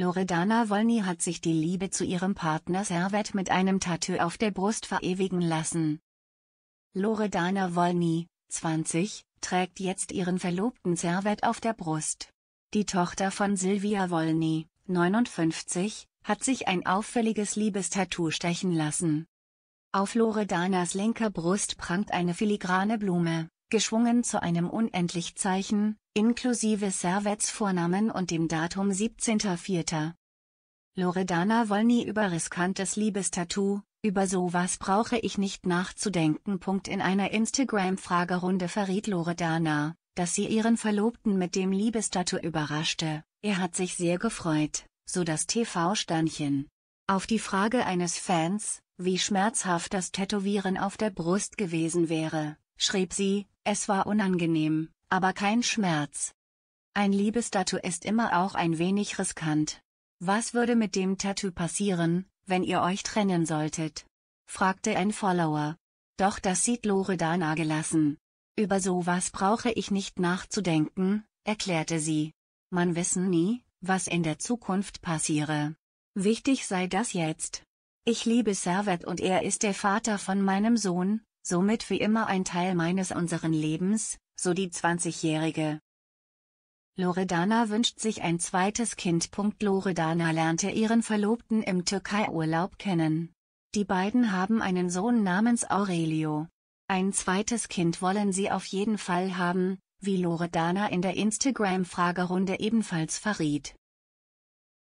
Loredana Wolny hat sich die Liebe zu ihrem Partner Servet mit einem Tattoo auf der Brust verewigen lassen. Loredana Wolny, 20, trägt jetzt ihren Verlobten Servet auf der Brust. Die Tochter von Silvia Wolny, 59, hat sich ein auffälliges Liebestattoo stechen lassen. Auf Loredanas linker Brust prangt eine filigrane Blume geschwungen zu einem unendlich Zeichen, inklusive Servets Vornamen und dem Datum 17.04. Loredana Wolny über riskantes Liebestattoo, über sowas brauche ich nicht nachzudenken. In einer Instagram-Fragerunde verriet Loredana, dass sie ihren Verlobten mit dem Liebestattoo überraschte, er hat sich sehr gefreut, so das TV-Sternchen. Auf die Frage eines Fans, wie schmerzhaft das Tätowieren auf der Brust gewesen wäre, schrieb sie, es war unangenehm, aber kein Schmerz. Ein Liebestattoo ist immer auch ein wenig riskant. Was würde mit dem Tattoo passieren, wenn ihr euch trennen solltet? fragte ein Follower. Doch das sieht Loredana gelassen. Über sowas brauche ich nicht nachzudenken, erklärte sie. Man wissen nie, was in der Zukunft passiere. Wichtig sei das jetzt. Ich liebe Servet und er ist der Vater von meinem Sohn, somit für immer ein Teil meines unseren Lebens, so die 20-Jährige. Loredana wünscht sich ein zweites Kind. Loredana lernte ihren Verlobten im Türkei-Urlaub kennen. Die beiden haben einen Sohn namens Aurelio. Ein zweites Kind wollen sie auf jeden Fall haben, wie Loredana in der Instagram-Fragerunde ebenfalls verriet.